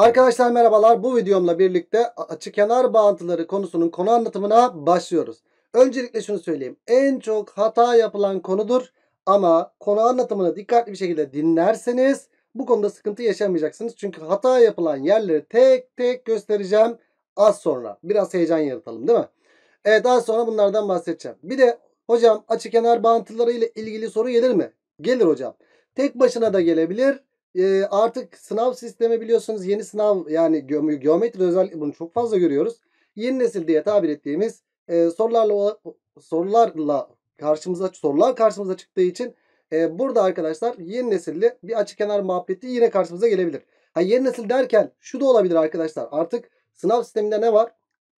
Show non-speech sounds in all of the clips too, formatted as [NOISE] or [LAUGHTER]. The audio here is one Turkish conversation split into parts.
Arkadaşlar merhabalar. Bu videomla birlikte açı kenar bağıntıları konusunun konu anlatımına başlıyoruz. Öncelikle şunu söyleyeyim. En çok hata yapılan konudur ama konu anlatımını dikkatli bir şekilde dinlerseniz bu konuda sıkıntı yaşamayacaksınız. Çünkü hata yapılan yerleri tek tek göstereceğim az sonra. Biraz heyecan yaratalım değil mi? Evet daha sonra bunlardan bahsedeceğim. Bir de hocam açı kenar bağıntıları ile ilgili soru gelir mi? Gelir hocam. Tek başına da gelebilir e, artık sınav sistemi biliyorsunuz yeni sınav yani geometri özellikle bunu çok fazla görüyoruz. Yeni nesil diye tabir ettiğimiz e, sorularla sorularla karşımıza sorular karşımıza çıktığı için e, burada arkadaşlar yeni nesilli bir açık kenar muhabbeti yine karşımıza gelebilir. Ha, yeni nesil derken şu da olabilir arkadaşlar. Artık sınav sisteminde ne var?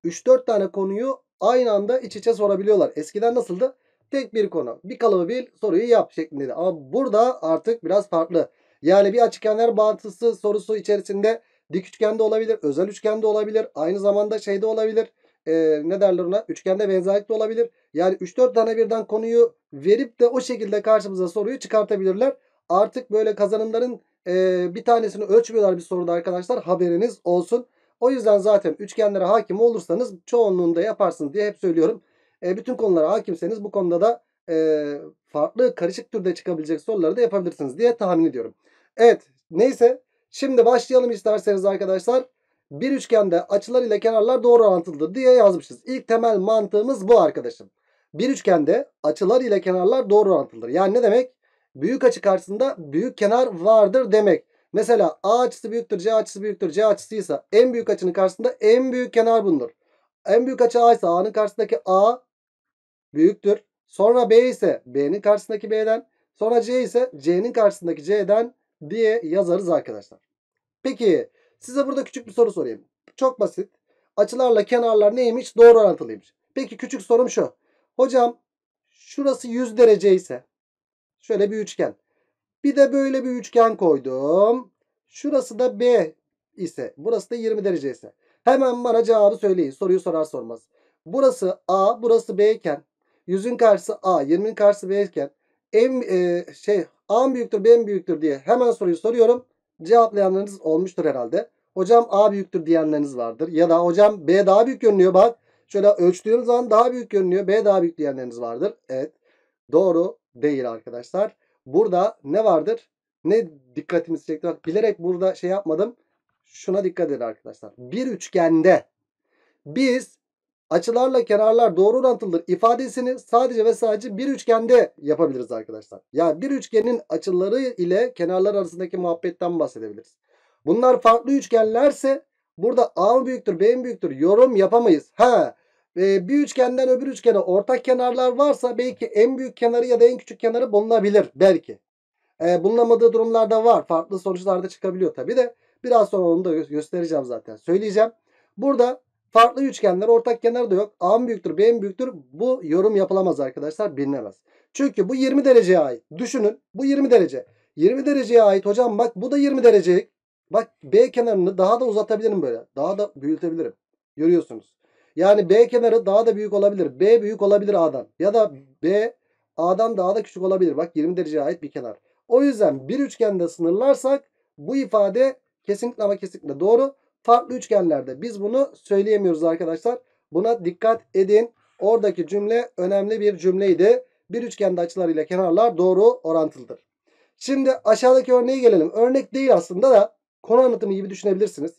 3-4 tane konuyu aynı anda iç içe sorabiliyorlar. Eskiden nasıldı? Tek bir konu. Bir kalıbı bil soruyu yap şeklinde. Ama burada artık biraz farklı. Yani bir açı kenar bağıntısı sorusu içerisinde dik üçgende olabilir, özel üçgende olabilir, aynı zamanda şeyde olabilir. Ee, ne derler ona? Üçgende benzerlik de olabilir. Yani 3-4 tane birden konuyu verip de o şekilde karşımıza soruyu çıkartabilirler. Artık böyle kazanımların e, bir tanesini ölçmüyorlar bir soruda arkadaşlar. Haberiniz olsun. O yüzden zaten üçgenlere hakim olursanız çoğunluğunda yaparsınız diye hep söylüyorum. E, bütün konulara hakimseniz bu konuda da e, farklı karışık türde çıkabilecek soruları da yapabilirsiniz diye tahmin ediyorum. Evet neyse şimdi başlayalım isterseniz arkadaşlar. Bir üçgende açılar ile kenarlar doğru orantılıdır diye yazmışız. İlk temel mantığımız bu arkadaşım. Bir üçgende açılar ile kenarlar doğru orantılıdır. Yani ne demek? Büyük açı karşısında büyük kenar vardır demek. Mesela A açısı büyüktür, C açısı büyüktür. C açısıysa en büyük açının karşısında en büyük kenar bulunur. En büyük açı A ise A'nın karşısındaki A büyüktür. Sonra B ise B'nin karşısındaki B'den. Sonra C ise C'nin karşısındaki C'den diye yazarız arkadaşlar. Peki size burada küçük bir soru sorayım. Çok basit. Açılarla kenarlar neymiş? Doğru orantılıymış. Peki küçük sorum şu. Hocam şurası 100 derece ise şöyle bir üçgen. Bir de böyle bir üçgen koydum. Şurası da B ise burası da 20 derece ise. Hemen bana cevabı söyleyin. Soruyu sorar sormaz. Burası A, burası B iken yüzün karşısı A, 20'nin karşısı B iken en e, şey A büyüktür B mi büyüktür diye hemen soruyu soruyorum. Cevaplayanlarınız olmuştur herhalde. Hocam A büyüktür diyenleriniz vardır. Ya da hocam B daha büyük görünüyor bak. Şöyle ölçtüğünüz zaman daha büyük görünüyor. B daha büyük diyenleriniz vardır. Evet. Doğru değil arkadaşlar. Burada ne vardır? Ne dikkatimizi çekti? Bak, bilerek burada şey yapmadım. Şuna dikkat edin arkadaşlar. Bir üçgende biz açılarla kenarlar doğru orantılıdır ifadesini sadece ve sadece bir üçgende yapabiliriz arkadaşlar. Yani bir üçgenin açıları ile kenarlar arasındaki muhabbetten bahsedebiliriz. Bunlar farklı üçgenlerse burada A mı büyüktür B mi büyüktür yorum yapamayız. Ha e, bir üçgenden öbür üçgene ortak kenarlar varsa belki en büyük kenarı ya da en küçük kenarı bulunabilir belki. E, bulunamadığı durumlarda var. Farklı sonuçlar da çıkabiliyor tabi de. Biraz sonra onu da göstereceğim zaten. Söyleyeceğim. Burada Farklı üçgenler ortak kenar da yok. A büyüktür B büyüktür. Bu yorum yapılamaz arkadaşlar bilinemez. Çünkü bu 20 dereceye ait. Düşünün bu 20 derece. 20 dereceye ait hocam bak bu da 20 derece. Bak B kenarını daha da uzatabilirim böyle. Daha da büyütebilirim. Görüyorsunuz. Yani B kenarı daha da büyük olabilir. B büyük olabilir A'dan. Ya da B A'dan daha da küçük olabilir. Bak 20 dereceye ait bir kenar. O yüzden bir üçgende sınırlarsak bu ifade kesinlikle ama kesinlikle doğru farklı üçgenlerde. Biz bunu söyleyemiyoruz arkadaşlar. Buna dikkat edin. Oradaki cümle önemli bir cümleydi. Bir üçgende açılarıyla kenarlar doğru orantılıdır. Şimdi aşağıdaki örneğe gelelim. Örnek değil aslında da konu anlatımı gibi düşünebilirsiniz.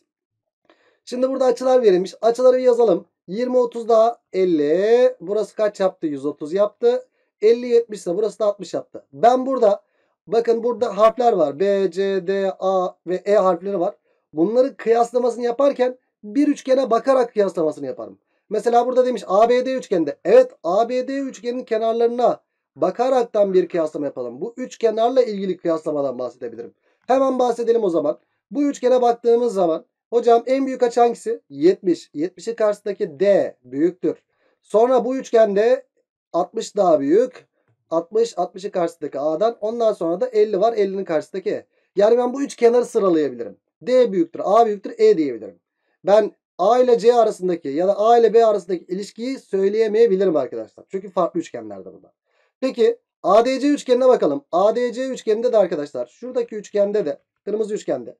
Şimdi burada açılar verilmiş. Açıları yazalım. 20 30 daha 50. Burası kaç yaptı? 130 yaptı. 50 70 ise burası da 60 yaptı. Ben burada bakın burada harfler var. B, C, D, A ve E harfleri var bunları kıyaslamasını yaparken bir üçgene bakarak kıyaslamasını yaparım. Mesela burada demiş ABD üçgende Evet ABD üçgenin kenarlarına bakaraktan bir kıyaslama yapalım. Bu üç kenarla ilgili kıyaslamadan bahsedebilirim. Hemen bahsedelim o zaman. Bu üçgene baktığımız zaman hocam en büyük açı hangisi? 70. 70'i karşısındaki D büyüktür. Sonra bu üçgende 60 daha büyük. 60 60'ı karşısındaki A'dan. Ondan sonra da 50 var. 50'nin karşısındaki. E. Yani ben bu üç kenarı sıralayabilirim. D büyüktür, A büyüktür, E diyebilirim. Ben A ile C arasındaki ya da A ile B arasındaki ilişkiyi söyleyemeyebilirim arkadaşlar. Çünkü farklı üçgenlerde bunlar. Peki ADC üçgenine bakalım. ADC üçgeninde de arkadaşlar şuradaki üçgende de kırmızı üçgende.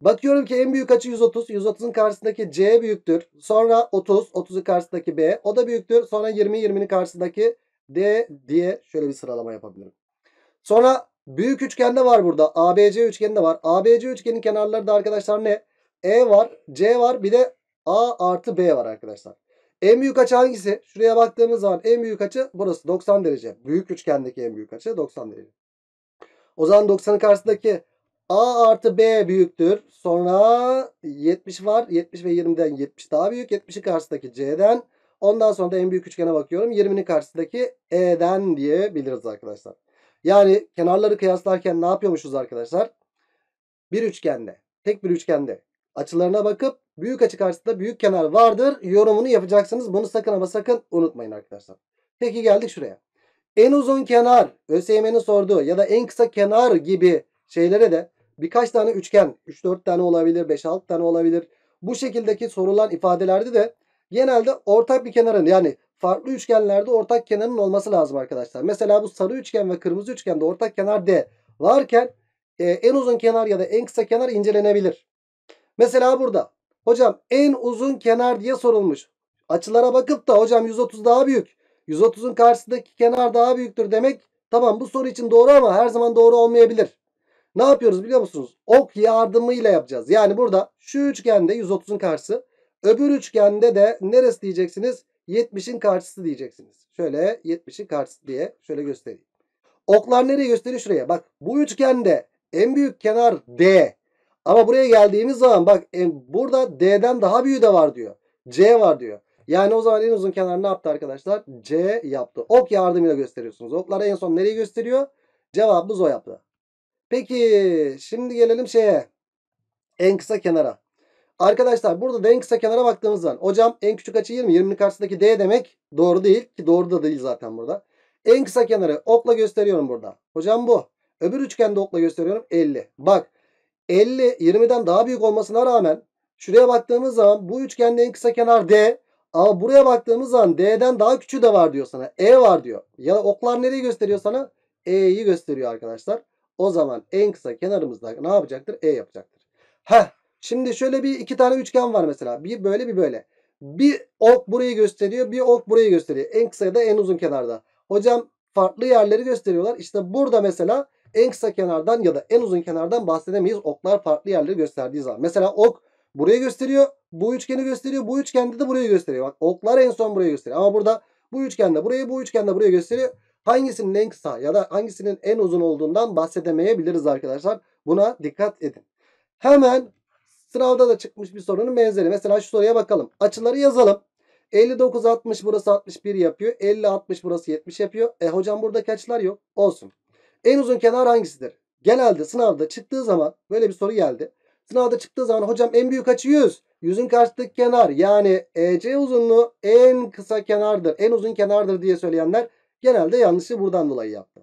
Bakıyorum ki en büyük açı 130. 130'un karşısındaki C büyüktür. Sonra 30. 30'un karşısındaki B. O da büyüktür. Sonra 20. 20'nin karşısındaki D diye şöyle bir sıralama yapabilirim. Sonra Büyük üçgende var burada. ABC üçgeni de var. ABC üçgenin kenarları da arkadaşlar ne? E var, C var bir de A artı B var arkadaşlar. En büyük açı hangisi? Şuraya baktığımız zaman en büyük açı burası 90 derece. Büyük üçgendeki en büyük açı 90 derece. O zaman 90'ın karşısındaki A artı B büyüktür. Sonra 70 var. 70 ve 20'den 70 daha büyük. 70'in karşısındaki C'den. Ondan sonra da en büyük üçgene bakıyorum. 20'nin karşısındaki E'den diyebiliriz arkadaşlar. Yani kenarları kıyaslarken ne yapıyormuşuz arkadaşlar? Bir üçgende, tek bir üçgende açılarına bakıp büyük açı karşısında büyük kenar vardır yorumunu yapacaksınız. Bunu sakın ama sakın unutmayın arkadaşlar. Peki geldik şuraya. En uzun kenar ÖSYM'nin sorduğu ya da en kısa kenar gibi şeylere de birkaç tane üçgen 3-4 tane olabilir 5-6 tane olabilir. Bu şekildeki sorulan ifadelerde de genelde ortak bir kenarın yani farklı üçgenlerde ortak kenarın olması lazım arkadaşlar. Mesela bu sarı üçgen ve kırmızı üçgende ortak kenar D varken e, en uzun kenar ya da en kısa kenar incelenebilir. Mesela burada hocam en uzun kenar diye sorulmuş. Açılara bakıp da hocam 130 daha büyük. 130'un karşısındaki kenar daha büyüktür demek. Tamam bu soru için doğru ama her zaman doğru olmayabilir. Ne yapıyoruz biliyor musunuz? Ok yardımıyla yapacağız. Yani burada şu üçgende 130'un karşısı. Öbür üçgende de neresi diyeceksiniz? 70'in karşısı diyeceksiniz. Şöyle 70'in karşısı diye şöyle göstereyim. Oklar nereye gösteriyor? Şuraya. Bak bu üçgende en büyük kenar D. Ama buraya geldiğimiz zaman bak en, burada D'den daha büyüğü de var diyor. C var diyor. Yani o zaman en uzun kenar ne yaptı arkadaşlar? C yaptı. Ok yardımıyla gösteriyorsunuz. Oklar en son nereyi gösteriyor? Cevabımız o yaptı. Peki şimdi gelelim şeye. En kısa kenara. Arkadaşlar burada da en kısa kenara baktığımız zaman hocam en küçük açı 20. 20'nin karşısındaki D demek doğru değil ki doğru da değil zaten burada. En kısa kenarı okla gösteriyorum burada. Hocam bu. Öbür üçgende okla gösteriyorum 50. Bak 50 20'den daha büyük olmasına rağmen şuraya baktığımız zaman bu üçgende en kısa kenar D. Ama buraya baktığımız zaman D'den daha küçüğü de var diyor sana. E var diyor. Ya oklar nereyi gösteriyor sana? E'yi gösteriyor arkadaşlar. O zaman en kısa kenarımızda ne yapacaktır? E yapacaktır. Heh Şimdi şöyle bir iki tane üçgen var mesela. Bir böyle bir böyle. Bir ok burayı gösteriyor. Bir ok burayı gösteriyor. En kısa ya da en uzun kenarda. Hocam farklı yerleri gösteriyorlar. İşte burada mesela en kısa kenardan ya da en uzun kenardan bahsedemeyiz. Oklar farklı yerleri gösterdiği zaman. Mesela ok burayı gösteriyor. Bu üçgeni gösteriyor. Bu üçgende de burayı gösteriyor. Bak oklar en son burayı gösteriyor. Ama burada bu üçgende burayı bu üçgende burayı gösteriyor. Hangisinin en kısa ya da hangisinin en uzun olduğundan bahsedemeyebiliriz arkadaşlar. Buna dikkat edin. Hemen Sınavda da çıkmış bir sorunun benzeri. Mesela şu soruya bakalım. Açıları yazalım. 59 60 burası 61 yapıyor. 50 60 burası 70 yapıyor. E hocam buradaki açılar yok. Olsun. En uzun kenar hangisidir? Genelde sınavda çıktığı zaman böyle bir soru geldi. Sınavda çıktığı zaman hocam en büyük açı 100. 100'ün karşıdaki kenar yani EC uzunluğu en kısa kenardır. En uzun kenardır diye söyleyenler genelde yanlışı buradan dolayı yaptı.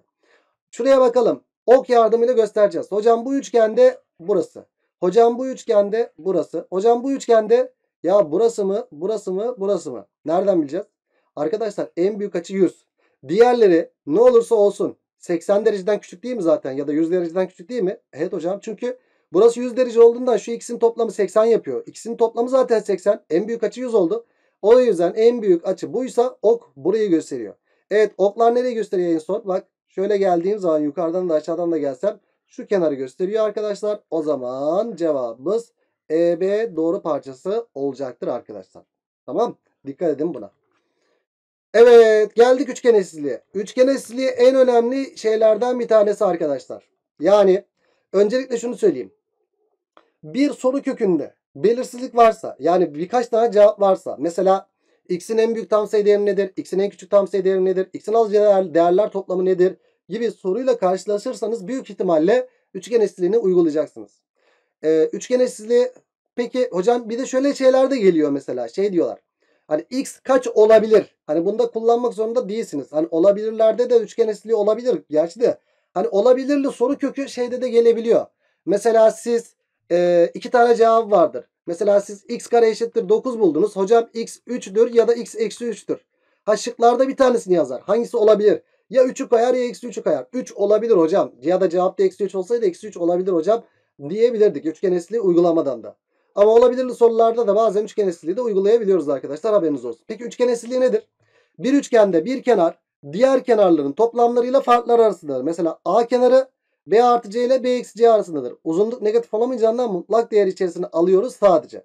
Şuraya bakalım. Ok yardımıyla göstereceğiz. Hocam bu üçgende burası. Hocam bu üçgende burası. Hocam bu üçgende ya burası mı, burası mı, burası mı? Nereden bileceğiz? Arkadaşlar en büyük açı 100. Diğerleri ne olursa olsun 80 dereceden küçük değil mi zaten? Ya da 100 dereceden küçük değil mi? Evet hocam çünkü burası 100 derece olduğundan şu ikisinin toplamı 80 yapıyor. İkisinin toplamı zaten 80. En büyük açı 100 oldu. O yüzden en büyük açı buysa ok burayı gösteriyor. Evet oklar nereye gösteriyor en son? Bak şöyle geldiğim zaman yukarıdan da aşağıdan da gelsem şu kenarı gösteriyor arkadaşlar. O zaman cevabımız EB doğru parçası olacaktır arkadaşlar. Tamam. Dikkat edin buna. Evet geldik üçgen eşsizliğe. Üçgen eşsizliği en önemli şeylerden bir tanesi arkadaşlar. Yani öncelikle şunu söyleyeyim. Bir soru kökünde belirsizlik varsa yani birkaç tane cevap varsa mesela x'in en büyük tam sayı değeri nedir? x'in en küçük tam sayı değeri nedir? x'in az değerler toplamı nedir? gibi soruyla karşılaşırsanız büyük ihtimalle üçgen eşsizliğini uygulayacaksınız. Ee, üçgen eşsizliği peki hocam bir de şöyle şeyler de geliyor mesela şey diyorlar. Hani x kaç olabilir? Hani bunda kullanmak zorunda değilsiniz. Hani olabilirlerde de üçgen eşsizliği olabilir. Gerçi de hani olabilirli soru kökü şeyde de gelebiliyor. Mesela siz e, iki tane cevap vardır. Mesela siz x kare eşittir 9 buldunuz. Hocam x 3'dür ya da x eksi 3'tür. Ha şıklarda bir tanesini yazar. Hangisi olabilir? Ya 3'ü kayar ya eksi 3'ü kayar. 3 olabilir hocam. Ya da cevapta eksi 3 olsaydı eksi 3 olabilir hocam diyebilirdik. Üçgen esli uygulamadan da. Ama olabilirli sorularda da bazen üçgen esirliği de uygulayabiliyoruz arkadaşlar haberiniz olsun. Peki üçgen esirliği nedir? Bir üçgende bir kenar diğer kenarların toplamlarıyla farklar arasındadır. Mesela A kenarı B artı C ile B eksi C arasındadır. Uzunluk negatif olamayacağından mutlak değer içerisine alıyoruz sadece.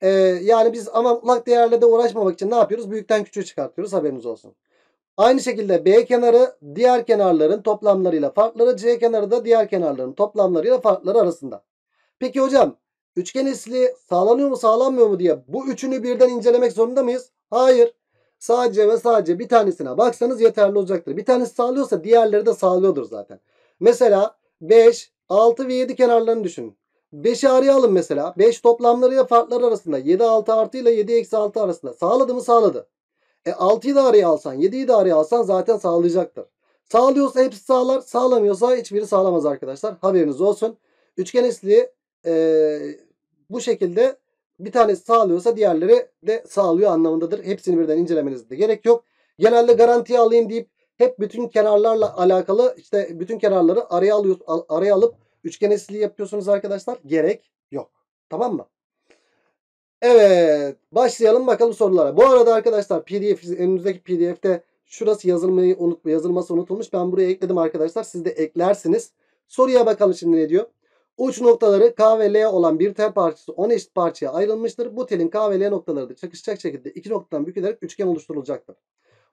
Ee, yani biz ama mutlak değerle de uğraşmamak için ne yapıyoruz? Büyükten küçüğü çıkartıyoruz haberiniz olsun. Aynı şekilde B kenarı diğer kenarların toplamlarıyla farkları, C kenarı da diğer kenarların toplamlarıyla farkları arasında. Peki hocam üçgen isli sağlanıyor mu sağlanmıyor mu diye bu üçünü birden incelemek zorunda mıyız? Hayır. Sadece ve sadece bir tanesine baksanız yeterli olacaktır. Bir tanesi sağlıyorsa diğerleri de sağlıyordur zaten. Mesela 5, 6 ve 7 kenarlarını düşünün. 5'i arayalım mesela. 5 toplamlarıyla farklar arasında 7 6 artı ile 7 6 arasında. Sağladı mı sağladı. E 6'yı da araya alsan 7'yi de araya alsan zaten sağlayacaktır. Sağlıyorsa hepsi sağlar. Sağlamıyorsa hiçbiri sağlamaz arkadaşlar. Haberiniz olsun. Üçgen eşliği e, bu şekilde bir tanesi sağlıyorsa diğerleri de sağlıyor anlamındadır. Hepsini birden incelemenize de gerek yok. Genelde garantiye alayım deyip hep bütün kenarlarla alakalı işte bütün kenarları araya alıyor araya alıp üçgen eşliği yapıyorsunuz arkadaşlar. Gerek yok. Tamam mı? Evet başlayalım bakalım sorulara. Bu arada arkadaşlar pdf önümüzdeki PDF'de şurası yazılmayı unut, yazılması unutulmuş. Ben buraya ekledim arkadaşlar. Siz de eklersiniz. Soruya bakalım şimdi ne diyor. Uç noktaları K ve L olan bir tel parçası 10 eşit parçaya ayrılmıştır. Bu telin K ve L noktaları da çakışacak şekilde iki noktadan bükülerek üçgen oluşturulacaktır.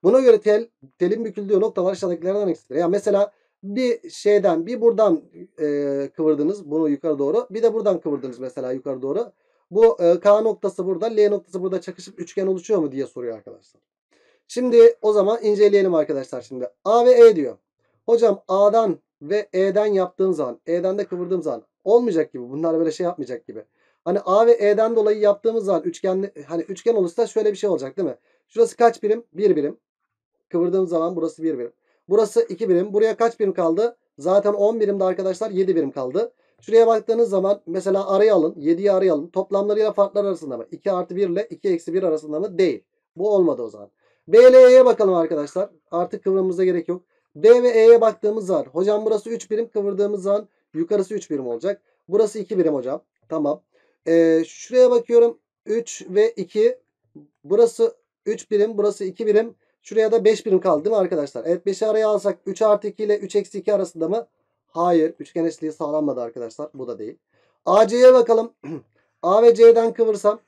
Buna göre tel, telin büküldüğü noktalar aşağıdakilerden hangisidir? Yani mesela bir şeyden bir buradan e, kıvırdınız bunu yukarı doğru bir de buradan kıvırdınız mesela yukarı doğru. Bu e, K noktası burada, L noktası burada çakışıp üçgen oluşuyor mu diye soruyor arkadaşlar. Şimdi o zaman inceleyelim arkadaşlar şimdi. A ve E diyor. Hocam A'dan ve E'den yaptığım zaman, E'den de kıvırdığım zaman olmayacak gibi. Bunlar böyle şey yapmayacak gibi. Hani A ve E'den dolayı yaptığımız zaman üçgen hani üçgen olursa şöyle bir şey olacak değil mi? Şurası kaç birim? bir birim. Kıvırdığım zaman burası bir birim. Burası iki birim. Buraya kaç birim kaldı? Zaten on birimde arkadaşlar yedi birim kaldı. Şuraya baktığınız zaman mesela arayı alın. 7'yi arayı alın. Toplamlarıyla farklar arasında mı? 2 artı 1 ile 2 eksi 1 arasında mı? Değil. Bu olmadı o zaman. B BLE'ye bakalım arkadaşlar. Artık kıvırmamıza gerek yok. D ve E'ye baktığımız zaman. Hocam burası 3 birim kıvırdığımız zaman yukarısı 3 birim olacak. Burası 2 birim hocam. Tamam. Ee, şuraya bakıyorum. 3 ve 2. Burası 3 birim. Burası 2 birim. Şuraya da 5 birim kaldı değil mi arkadaşlar? Evet 5'i araya alsak 3 artı 2 ile 3 eksi 2 arasında mı? Hayır. Üçgen eşliği sağlanmadı arkadaşlar. Bu da değil. AC'ye bakalım. [CLEARS THROAT] A ve C'den kıvırsam.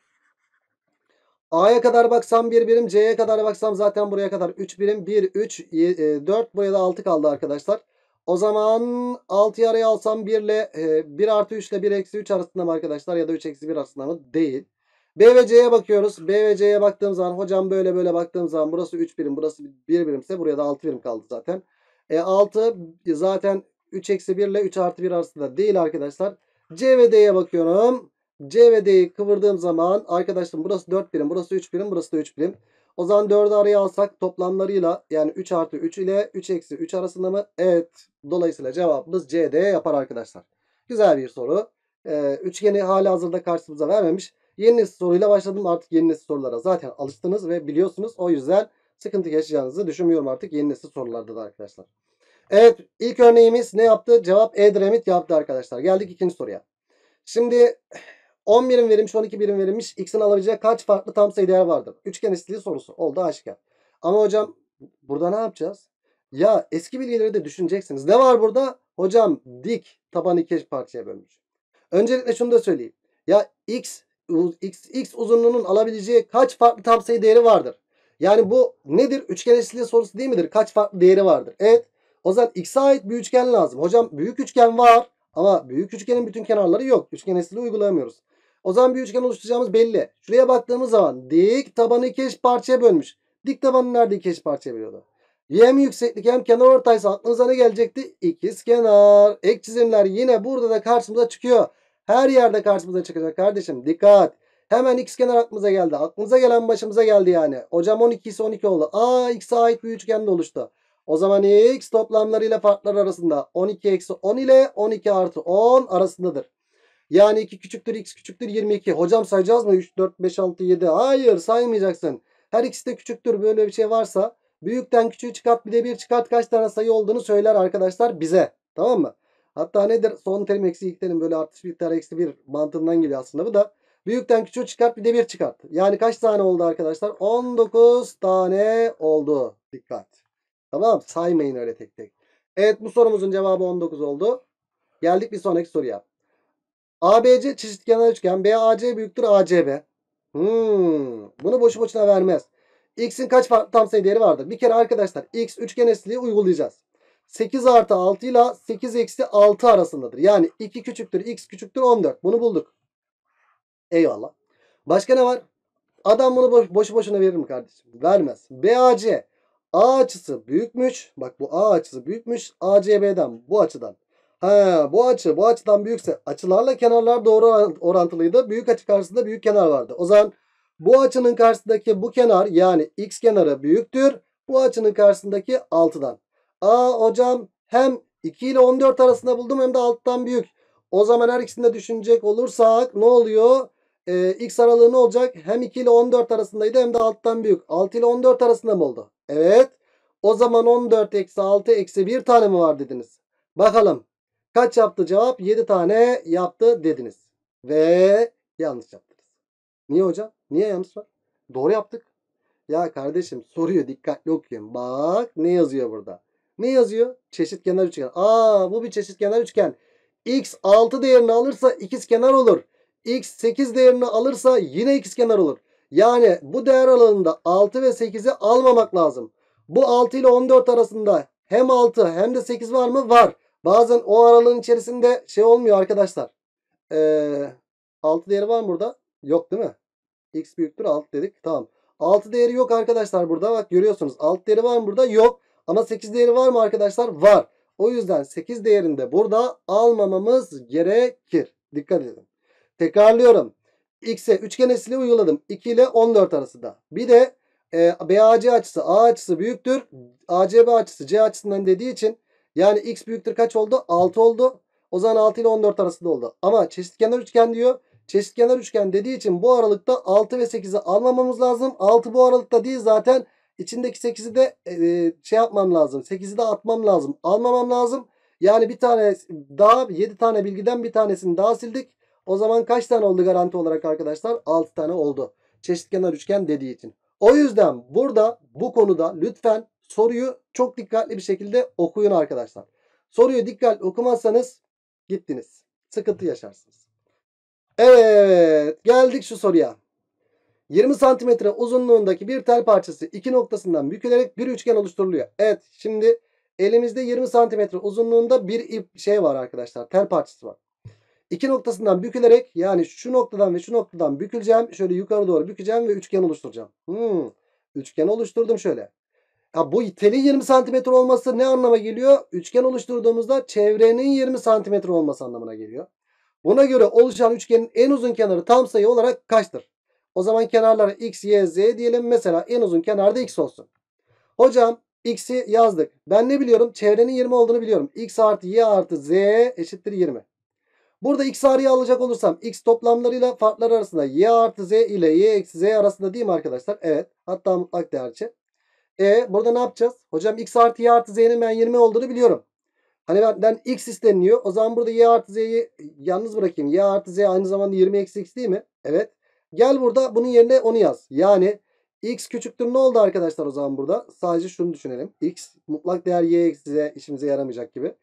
A'ya kadar baksam 1 birim. C'ye kadar baksam zaten buraya kadar 3 birim. 1, 3, 4. Buraya da 6 kaldı arkadaşlar. O zaman 6'yı araya alsam 1 ile 1 e, artı 3 ile 1 eksi 3 arasında mı arkadaşlar? Ya da 3 eksi 1 arasında mı? Değil. B ve C'ye bakıyoruz. B ve C'ye baktığım zaman hocam böyle böyle baktığım zaman burası 3 birim burası 1 birimse buraya da 6 birim kaldı zaten. E 6 zaten 3 eksi 1 ile 3 artı 1 arasında değil arkadaşlar. C ve D'ye bakıyorum. C ve D'yi kıvırdığım zaman arkadaşlar burası 4 birim, burası 3 birim, burası da 3 birim. O zaman 4'ü araya alsak toplamlarıyla yani 3 artı 3 ile 3 eksi 3 arasında mı? Evet. Dolayısıyla cevabımız CD yapar arkadaşlar. Güzel bir soru. Ee, üçgeni hali hazırda karşımıza vermemiş. Yeni soruyla başladım. Artık yeni sorulara zaten alıştınız ve biliyorsunuz. O yüzden sıkıntı yaşayacağınızı düşünmüyorum artık yeni nesil sorularda da arkadaşlar. Evet ilk örneğimiz ne yaptı? Cevap Edremit yaptı arkadaşlar. Geldik ikinci soruya. Şimdi 10 birim verilmiş 12 birim verilmiş. X'in alabileceği kaç farklı tam sayı değer vardır? Üçgen istili sorusu oldu aşikar. Ama hocam burada ne yapacağız? Ya eski bilgileri de düşüneceksiniz. Ne var burada? Hocam dik taban iki parçaya bölmüş. Öncelikle şunu da söyleyeyim. Ya x, x, x uzunluğunun alabileceği kaç farklı tam sayı değeri vardır? Yani bu nedir? Üçgen eşitliği sorusu değil midir? Kaç farklı değeri vardır? Evet. O zaman x'e ait bir üçgen lazım. Hocam büyük üçgen var ama büyük üçgenin bütün kenarları yok. Üçgen esili uygulayamıyoruz. O zaman bir üçgen oluşturacağımız belli. Şuraya baktığımız zaman dik tabanı iki eş parçaya bölmüş. Dik tabanı nerede iki eş parçaya bölüyordu? Hem yükseklik hem kenar ortaysa aklınıza ne gelecekti? İkiz kenar. Ek çizimler yine burada da karşımıza çıkıyor. Her yerde karşımıza çıkacak kardeşim. Dikkat. Hemen x kenar aklımıza geldi. Aklımıza gelen başımıza geldi yani. Hocam 12 ise 12 oldu. Aa x'e ait bir üçgen de oluştu. O zaman x toplamlarıyla farklar arasında 12 eksi 10 ile 12 artı 10 arasındadır. Yani 2 küçüktür x küçüktür 22. Hocam sayacağız mı? 3, 4, 5, 6, 7. Hayır saymayacaksın. Her ikisi de küçüktür böyle bir şey varsa büyükten küçüğü çıkart bir de bir çıkart kaç tane sayı olduğunu söyler arkadaşlar bize. Tamam mı? Hatta nedir? Son terim eksi ilk terim böyle artış bir tane eksi bir mantığından geliyor aslında bu da. Büyükten küçüğü çıkart bir de bir çıkart. Yani kaç tane oldu arkadaşlar? 19 tane oldu. Dikkat. Tamam saymayın öyle tek tek. Evet bu sorumuzun cevabı 19 oldu. Geldik bir sonraki soruya. ABC çeşit üçgen. BAC büyüktür ACB. Hmm, bunu boşu boşuna vermez. X'in kaç farklı tam sayı değeri vardır? Bir kere arkadaşlar X üçgen esniliği uygulayacağız. 8 artı 6 ile 8 eksi 6 arasındadır. Yani 2 küçüktür X küçüktür 14. Bunu bulduk. Eyvallah. Başka ne var? Adam bunu boş, boşu boşuna verir mi kardeşim? Vermez. BAC A açısı büyükmüş. Bak bu A açısı büyükmüş. ACB'den bu açıdan. Ha, bu açı bu açıdan büyükse açılarla kenarlar doğru orantılıydı. Büyük açı karşısında büyük kenar vardı. O zaman bu açının karşısındaki bu kenar yani x kenarı büyüktür. Bu açının karşısındaki 6'dan. A hocam hem 2 ile 14 arasında buldum hem de 6'dan büyük. O zaman her ikisini de düşünecek olursak ne oluyor? Ee, x aralığı ne olacak? Hem 2 ile 14 arasındaydı hem de 6'dan büyük. 6 ile 14 arasında mı oldu? Evet. O zaman 14 eksi 6 eksi 1 tane mi var dediniz. Bakalım. Kaç yaptı cevap? 7 tane yaptı dediniz. Ve yanlış yaptınız. Niye hocam? Niye yanlış var? Doğru yaptık. Ya kardeşim soruyor dikkatli okuyun. Bak ne yazıyor burada. Ne yazıyor? Çeşit kenar üçgen. Aa bu bir çeşit kenar üçgen. X 6 değerini alırsa ikiz kenar olur. X 8 değerini alırsa yine ikiz kenar olur. Yani bu değer alanında 6 ve 8'i almamak lazım. Bu 6 ile 14 arasında hem 6 hem de 8 var mı? Var. Bazen o aralığın içerisinde şey olmuyor arkadaşlar. Ee, 6 değeri var mı burada? Yok değil mi? X büyüktür 6 dedik. Tamam. 6 değeri yok arkadaşlar burada. Bak görüyorsunuz. 6 değeri var mı burada? Yok. Ama 8 değeri var mı arkadaşlar? Var. O yüzden 8 değerinde burada almamamız gerekir. Dikkat edin. Tekrarlıyorum x'e üçgen üçgenesini uyguladım. 2 ile 14 arasında. Bir de e, BAC açısı A açısı büyüktür. ACB açısı C açısından dediği için yani x büyüktür kaç oldu? 6 oldu. O zaman 6 ile 14 arasında oldu. Ama çeşitkenar üçgen diyor. Çeşitkenar üçgen dediği için bu aralıkta 6 ve 8'i almamamız lazım. 6 bu aralıkta değil zaten. İçindeki 8'i de e, e, şey yapmam lazım. 8'i de atmam lazım. Almamam lazım. Yani bir tane daha 7 tane bilgiden bir tanesini daha sildik. O zaman kaç tane oldu garanti olarak arkadaşlar? 6 tane oldu. Çeşitkenar üçgen dediği için. O yüzden burada bu konuda lütfen soruyu çok dikkatli bir şekilde okuyun arkadaşlar. Soruyu dikkatli okumazsanız gittiniz. Sıkıntı yaşarsınız. Evet geldik şu soruya. 20 santimetre uzunluğundaki bir tel parçası iki noktasından bükülerek bir üçgen oluşturuluyor. Evet şimdi elimizde 20 santimetre uzunluğunda bir ip şey var arkadaşlar tel parçası var. İki noktasından bükülerek yani şu noktadan ve şu noktadan büküleceğim. Şöyle yukarı doğru bükeceğim ve üçgen oluşturacağım. Hmm, üçgen oluşturdum şöyle. Ya bu teli 20 santimetre olması ne anlama geliyor? Üçgen oluşturduğumuzda çevrenin 20 santimetre olması anlamına geliyor. Buna göre oluşan üçgenin en uzun kenarı tam sayı olarak kaçtır? O zaman kenarlara x, y, z diyelim. Mesela en uzun kenarda x olsun. Hocam x'i yazdık. Ben ne biliyorum? Çevrenin 20 olduğunu biliyorum. x artı y artı z eşittir 20. Burada x ağrıyı alacak olursam x toplamlarıyla farklar arasında y artı z ile y eksi z arasında değil mi arkadaşlar? Evet. Hatta mutlak değerçi. E burada ne yapacağız? Hocam x artı y artı z'nin ben 20 olduğunu biliyorum. Hani benden x isteniliyor. O zaman burada y artı z'yi yalnız bırakayım. y artı z aynı zamanda 20 eksi x değil mi? Evet. Gel burada bunun yerine onu yaz. Yani x küçüktür ne oldu arkadaşlar o zaman burada? Sadece şunu düşünelim. x mutlak değer y eksi z işimize yaramayacak gibi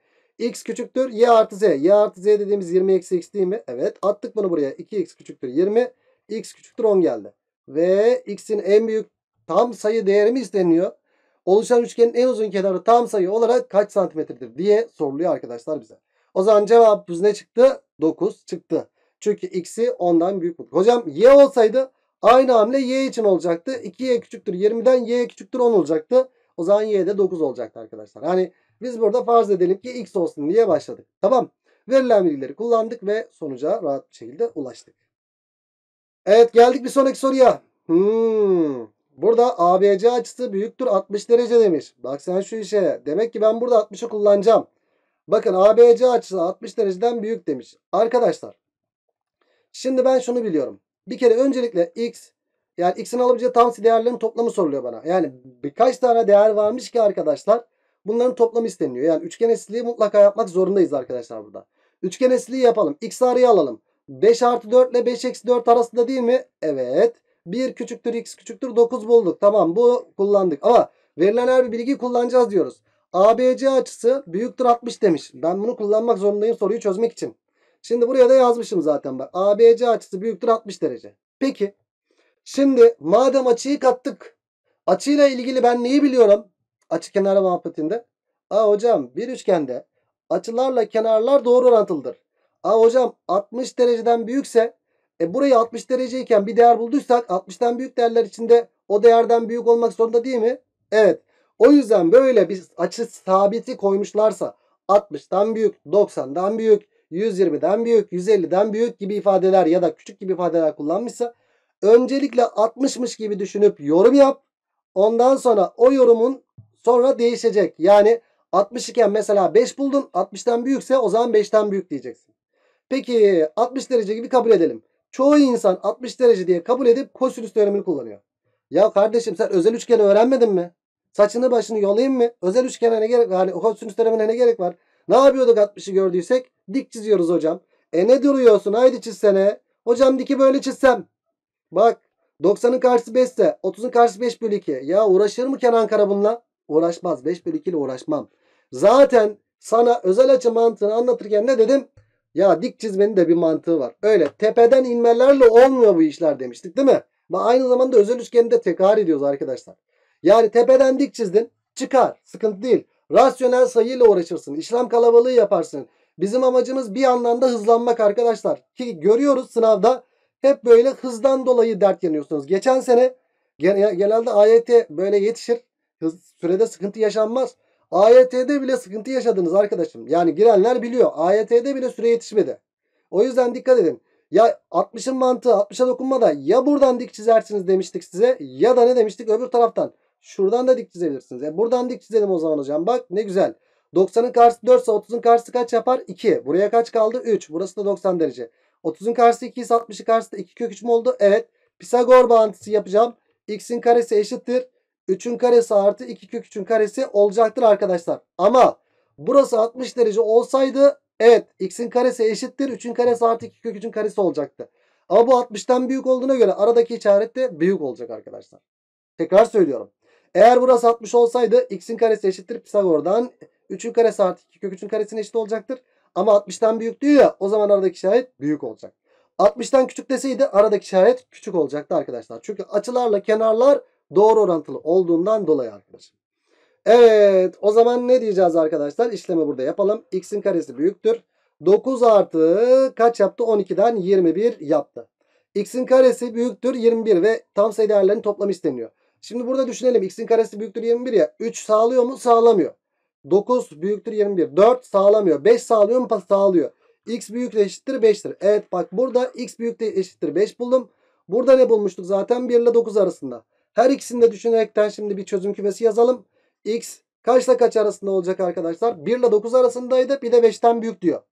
x küçüktür y artı z. Y artı z dediğimiz 20 eksi x değil mi? Evet. Attık bunu buraya. 2x küçüktür 20. x küçüktür 10 geldi. Ve x'in en büyük tam sayı değerimi isteniyor. Oluşan üçgenin en uzun kenarı tam sayı olarak kaç santimetredir diye soruluyor arkadaşlar bize. O zaman cevabımız ne çıktı? 9 çıktı. Çünkü x'i 10'dan büyük bulduk. Hocam y olsaydı aynı hamle y için olacaktı. 2y küçüktür 20'den y küçüktür 10 olacaktı. O zaman y de 9 olacaktı arkadaşlar. Yani biz burada farz edelim ki x olsun diye başladık. Tamam. Verilen bilgileri kullandık ve sonuca rahat bir şekilde ulaştık. Evet geldik bir sonraki soruya. Hmm. Burada ABC açısı büyüktür 60 derece demiş. Bak sen şu işe. Demek ki ben burada 60'ı kullanacağım. Bakın ABC açısı 60 dereceden büyük demiş. Arkadaşlar. Şimdi ben şunu biliyorum. Bir kere öncelikle x yani x'in alabileceği tam değerlerin toplamı soruluyor bana. Yani birkaç tane değer varmış ki arkadaşlar Bunların toplamı isteniyor. Yani üçgen esliği mutlaka yapmak zorundayız arkadaşlar burada. Üçgen esliği yapalım. X arayı alalım. 5 artı 4 ile 5 eksi 4 arasında değil mi? Evet. 1 küçüktür x küçüktür 9 bulduk. Tamam bu kullandık. Ama verilen her bir bilgiyi kullanacağız diyoruz. ABC açısı büyüktür 60 demiş. Ben bunu kullanmak zorundayım soruyu çözmek için. Şimdi buraya da yazmışım zaten bak. ABC açısı büyüktür 60 derece. Peki. Şimdi madem açıyı kattık. Açıyla ilgili ben neyi biliyorum? açı kenar muhabbetinde. Aa hocam bir üçgende açılarla kenarlar doğru orantılıdır. Aa hocam 60 dereceden büyükse e burayı 60 dereceyken bir değer bulduysak 60'tan büyük değerler içinde o değerden büyük olmak zorunda değil mi? Evet. O yüzden böyle bir açı sabiti koymuşlarsa 60'tan büyük, 90'dan büyük, 120'den büyük, 150'den büyük gibi ifadeler ya da küçük gibi ifadeler kullanmışsa öncelikle 60'mış gibi düşünüp yorum yap. Ondan sonra o yorumun Sonra değişecek. Yani 60 iken mesela 5 buldun. 60'tan büyükse o zaman 5'ten büyük diyeceksin. Peki 60 derece gibi kabul edelim. Çoğu insan 60 derece diye kabul edip kosinüs teoremini kullanıyor. Ya kardeşim sen özel üçgeni öğrenmedin mi? Saçını başını yolayım mı? Özel üçgene ne gerek var? Yani kosinüs teoremine ne gerek var? Ne yapıyorduk 60'ı gördüysek? Dik çiziyoruz hocam. E ne duruyorsun? Haydi çizsene. Hocam diki böyle çizsem. Bak 90'ın karşısı 5 ise 30'un karşısı 5 bölü 2. Ya uğraşır mı Kenan Kara Uğraşmaz. 5 bölü 2 ile uğraşmam. Zaten sana özel açı mantığını anlatırken ne dedim? Ya dik çizmenin de bir mantığı var. Öyle tepeden inmelerle olmuyor bu işler demiştik değil mi? Ve aynı zamanda özel üçgeni de tekrar ediyoruz arkadaşlar. Yani tepeden dik çizdin çıkar sıkıntı değil. Rasyonel sayıyla uğraşırsın. İşlem kalabalığı yaparsın. Bizim amacımız bir anlamda hızlanmak arkadaşlar. Ki görüyoruz sınavda hep böyle hızdan dolayı dert yanıyorsunuz. Geçen sene genelde AYT böyle yetişir. Hız, sürede sıkıntı yaşanmaz. AYT'de bile sıkıntı yaşadınız arkadaşım. Yani girenler biliyor. AYT'de bile süre yetişmedi. O yüzden dikkat edin. Ya 60'ın mantığı 60'a dokunmada ya buradan dik çizersiniz demiştik size ya da ne demiştik öbür taraftan. Şuradan da dik çizebilirsiniz. E buradan dik çizelim o zaman hocam. Bak ne güzel. 90'ın karşısı 4 ise 30'un karşısı kaç yapar? 2. Buraya kaç kaldı? 3. Burası da 90 derece. 30'un karşısı 2 ise 60'ın karşısı da 2 kök 3 mü oldu? Evet. Pisagor bağıntısı yapacağım. X'in karesi eşittir. 3'ün karesi artı 2 kök 3'ün karesi olacaktır arkadaşlar. Ama burası 60 derece olsaydı evet x'in karesi eşittir 3'ün karesi artı 2 kök 3'ün karesi olacaktı. Ama bu 60'tan büyük olduğuna göre aradaki işaret de büyük olacak arkadaşlar. Tekrar söylüyorum. Eğer burası 60 olsaydı x'in karesi eşittir Pisagor'dan 3'ün karesi artı 2 kök 3'ün karesine eşit olacaktır. Ama 60'tan büyük diyor ya o zaman aradaki işaret büyük olacak. 60'tan küçük deseydi aradaki işaret küçük olacaktı arkadaşlar. Çünkü açılarla kenarlar doğru orantılı olduğundan dolayı arkadaşım. Evet o zaman ne diyeceğiz arkadaşlar? İşlemi burada yapalım. X'in karesi büyüktür. 9 artı kaç yaptı? 12'den 21 yaptı. X'in karesi büyüktür 21 ve tam sayı değerlerinin toplamı isteniyor. Şimdi burada düşünelim. X'in karesi büyüktür 21 ya. 3 sağlıyor mu? Sağlamıyor. 9 büyüktür 21. 4 sağlamıyor. 5 sağlıyor mu? Sağlıyor. X büyük eşittir 5'tir. Evet bak burada X büyük eşittir 5 buldum. Burada ne bulmuştuk zaten? 1 ile 9 arasında. Her ikisini de düşünerekten şimdi bir çözüm kümesi yazalım. X kaçla kaç arasında olacak arkadaşlar? 1 ile 9 arasındaydı. Bir de 5'ten büyük diyor.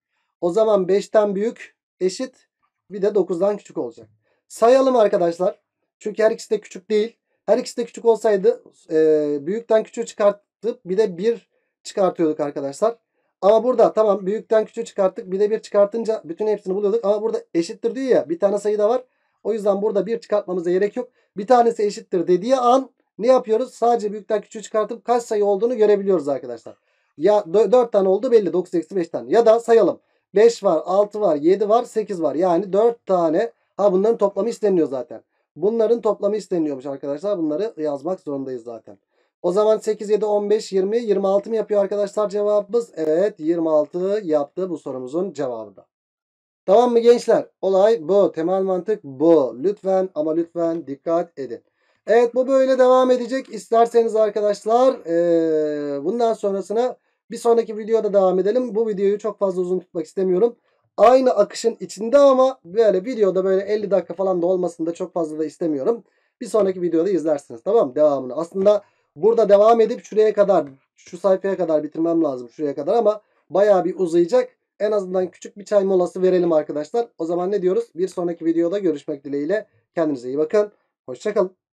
O zaman 5'ten büyük eşit bir de 9'dan küçük olacak. Sayalım arkadaşlar. Çünkü her ikisi de küçük değil. Her ikisi de küçük olsaydı e, büyükten küçüğü çıkartıp bir de 1 çıkartıyorduk arkadaşlar. Ama burada tamam büyükten küçüğü çıkarttık. Bir de 1 çıkartınca bütün hepsini buluyorduk. Ama burada eşittir diyor ya bir tane sayı da var. O yüzden burada bir çıkartmamıza gerek yok. Bir tanesi eşittir dediği an ne yapıyoruz? Sadece büyükten küçüğü çıkartıp kaç sayı olduğunu görebiliyoruz arkadaşlar. Ya 4 tane oldu belli 9 eksi 5 tane. Ya da sayalım. 5 var 6 var 7 var 8 var. Yani 4 tane ha bunların toplamı isteniyor zaten. Bunların toplamı isteniyormuş arkadaşlar. Bunları yazmak zorundayız zaten. O zaman 8, 7, 15, 20, 26 mı yapıyor arkadaşlar cevabımız? Evet 26 yaptı bu sorumuzun cevabı da. Tamam mı gençler? Olay bu. Temel mantık bu. Lütfen ama lütfen dikkat edin. Evet bu böyle devam edecek. İsterseniz arkadaşlar ee, bundan sonrasına bir sonraki videoda devam edelim. Bu videoyu çok fazla uzun tutmak istemiyorum. Aynı akışın içinde ama böyle videoda böyle 50 dakika falan da olmasını da çok fazla da istemiyorum. Bir sonraki videoda izlersiniz tamam Devamını. Aslında burada devam edip şuraya kadar şu sayfaya kadar bitirmem lazım şuraya kadar ama baya bir uzayacak. En azından küçük bir çay molası verelim arkadaşlar. O zaman ne diyoruz? Bir sonraki videoda görüşmek dileğiyle. Kendinize iyi bakın. Hoşçakalın.